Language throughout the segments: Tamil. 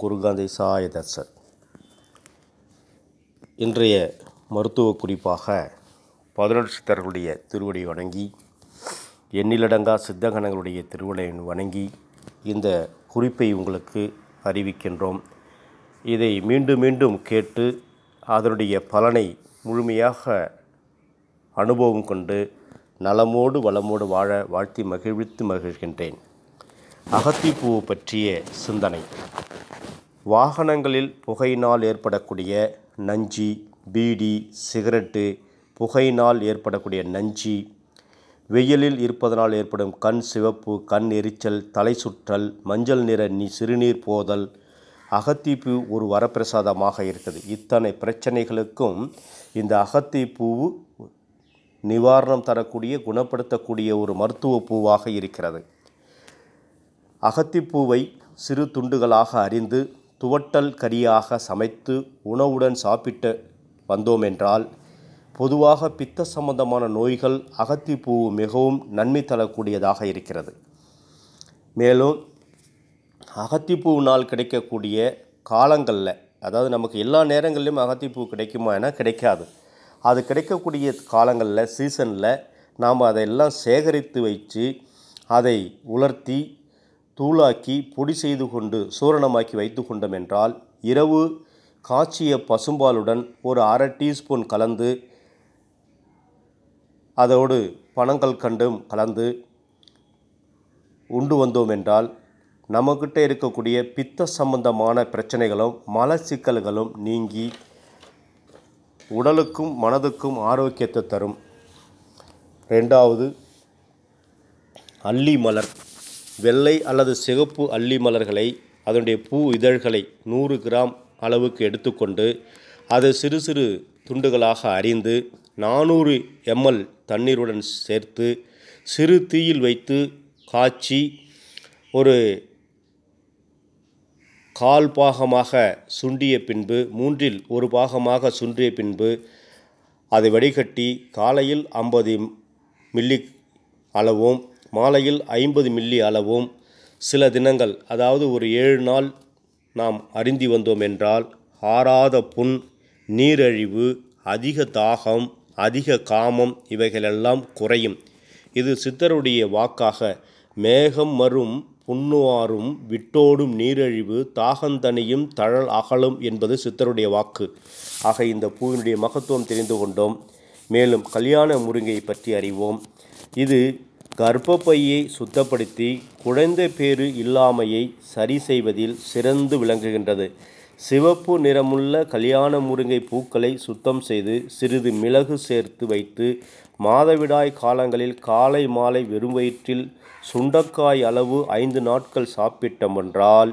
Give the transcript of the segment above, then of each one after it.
குருகாந்தை சாயதர்சன் இன்றைய மருத்துவ குறிப்பாக பதினெட்டு சித்தர்களுடைய திருவடி வணங்கி எண்ணிலடங்கா சித்தகணங்களுடைய திருவிழை வணங்கி இந்த குறிப்பை உங்களுக்கு அறிவிக்கின்றோம் இதை மீண்டும் மீண்டும் கேட்டு அதனுடைய பலனை முழுமையாக அனுபவம் கொண்டு நலமோடு வளமோடு வாழ வாழ்த்தி மகிழ்வித்து மகிழ்கின்றேன் அகத்திப்பூ பற்றிய சிந்தனை வாகனங்களில் புகையினால் ஏற்படக்கூடிய நஞ்சு பீடி சிகரெட்டு புகையினால் ஏற்படக்கூடிய நஞ்சு வெயிலில் இருப்பதனால் ஏற்படும் கண் சிவப்பு கண் எரிச்சல் தலை சுற்றல் மஞ்சள் நிற நீ சிறுநீர் போதல் அகத்திப்பூ ஒரு வரப்பிரசாதமாக இருக்குது இத்தனை பிரச்சனைகளுக்கும் இந்த அகத்திப்பூ நிவாரணம் தரக்கூடிய குணப்படுத்தக்கூடிய ஒரு மருத்துவ பூவாக இருக்கிறது அகத்திப்பூவை சிறு துண்டுகளாக அறிந்து துவட்டல் கரியாக சமைத்து உணவுடன் சாப்பிட்டு வந்தோமென்றால் பொதுவாக பித்த சம்பந்தமான நோய்கள் அகத்திப்பூ மிகவும் நன்மை தரக்கூடியதாக இருக்கிறது மேலும் அகத்திப்பூவினால் கிடைக்கக்கூடிய காலங்களில் அதாவது நமக்கு எல்லா நேரங்களிலும் அகத்திப்பூ கிடைக்குமா என கிடைக்காது அது கிடைக்கக்கூடிய காலங்களில் சீசனில் நாம் அதையெல்லாம் சேகரித்து வச்சு அதை உலர்த்தி தூளாக்கி பொடி செய்து கொண்டு சூரணமாக்கி வைத்து கொண்டோம் என்றால் இரவு காய்ச்சிய பசும்பாலுடன் ஒரு அரை டீஸ்பூன் கலந்து அதோடு பணங்கள் கண்டும் கலந்து உண்டு வந்தோம் என்றால் நம்மக்கிட்ட இருக்கக்கூடிய பித்த சம்பந்தமான பிரச்சனைகளும் மல சிக்கல்களும் நீங்கி உடலுக்கும் மனதுக்கும் ஆரோக்கியத்தை தரும் ரெண்டாவது அல்லி மலர் வெள்ளை அல்லது சிகப்பு அல்லி மலர்களை அதனுடைய பூ இதழ்களை நூறு கிராம் அளவுக்கு எடுத்துக்கொண்டு அதை சிறு சிறு துண்டுகளாக அறிந்து நானூறு எம்எல் தண்ணீருடன் சேர்த்து சிறு தீயில் வைத்து காய்ச்சி ஒரு கால் பாகமாக சுண்டிய பின்பு மூன்றில் ஒரு பாகமாக சுன்றிய பின்பு அதை வடிகட்டி காலையில் ஐம்பது மில்லி அளவும் மாலையில் ஐம்பது மில்லி அளவும் சில தினங்கள் அதாவது ஒரு ஏழு நாள் நாம் அறிந்தி வந்தோம் என்றால் ஆறாத புண் நீரழிவு அதிக தாகம் அதிக காமம் இவைகளெல்லாம் குறையும் இது சித்தருடைய வாக்காக மேகம் மறும் புண்ணுவாரும் விட்டோடும் நீரழிவு தாகந்தனியும் தழல் அகலும் என்பது சித்தருடைய வாக்கு ஆக இந்த பூவினுடைய மகத்துவம் தெரிந்து கொண்டோம் மேலும் கல்யாண முருங்கை பற்றி அறிவோம் இது கர்ப்பப்பையை சுத்தப்படுத்தி குழந்தை பேறு இல்லாமையை சரி செய்வதில் சிறந்து விளங்குகின்றது சிவப்பு நிறமுள்ள கல்யாண முருங்கை பூக்களை சுத்தம் செய்து சிறிது மிளகு சேர்த்து வைத்து மாதவிடாய் காலங்களில் காலை மாலை வெறும் வயிற்றில் சுண்டக்காய் அளவு ஐந்து நாட்கள் சாப்பிட்டமென்றால்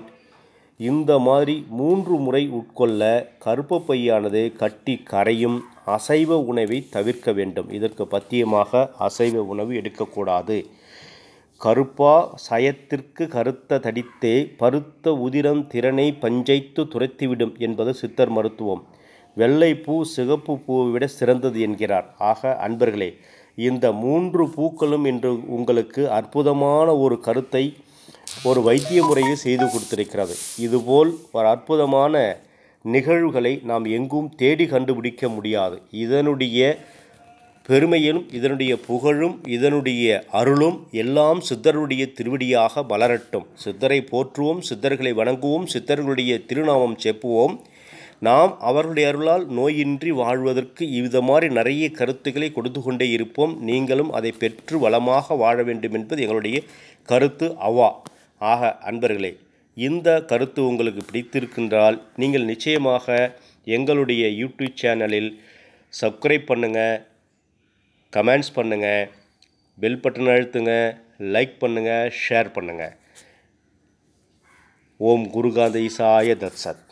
இந்த மாதிரி மூன்று முறை உட்கொள்ள கருப்பப்பையானது கட்டி கரையும் அசைவ உணவை தவிர்க்க வேண்டும் இதற்கு பத்தியமாக அசைவ உணவு எடுக்கக்கூடாது கருப்பா சயத்திற்கு கருத்த தடித்தே பருத்த உதிரம் திறனை பஞ்சைத்து துரைத்துவிடும் என்பது சித்தர் மருத்துவம் வெள்ளை பூ சிகப்பு பூவை விட சிறந்தது என்கிறார் ஆக அன்பர்களே இந்த மூன்று பூக்களும் இன்று உங்களுக்கு அற்புதமான ஒரு கருத்தை ஒரு வைத்திய முறையை செய்து கொடுத்திருக்கிறது இதுபோல் ஒரு அற்புதமான நிகழ்வுகளை நாம் எங்கும் தேடி கண்டுபிடிக்க முடியாது இதனுடைய பெருமையிலும் இதனுடைய புகழும் இதனுடைய அருளும் எல்லாம் சித்தருடைய திருவடியாக வளரட்டும் சித்தரை போற்றுவோம் சித்தர்களை வணங்குவோம் சித்தர்களுடைய திருநாமம் செப்புவோம் நாம் அவர்களுடைய அருளால் நோயின்றி வாழ்வதற்கு இவ்வித மாதிரி நிறைய கருத்துக்களை கொடுத்து கொண்டே இருப்போம் நீங்களும் அதை பெற்று வளமாக வாழ வேண்டும் என்பது எங்களுடைய கருத்து அவா ஆக அன்பர்களே இந்த கருத்து உங்களுக்கு பிடித்திருக்கின்றால் நீங்கள் நிச்சயமாக எங்களுடைய யூடியூப் சேனலில் சப்ஸ்கிரைப் பண்ணுங்கள் கமெண்ட்ஸ் பண்ணுங்கள் பெல் பட்டன் அழுத்துங்க லைக் பண்ணுங்கள் ஷேர் பண்ணுங்கள் ஓம் குருகாந்த ஈசாய தத்சத்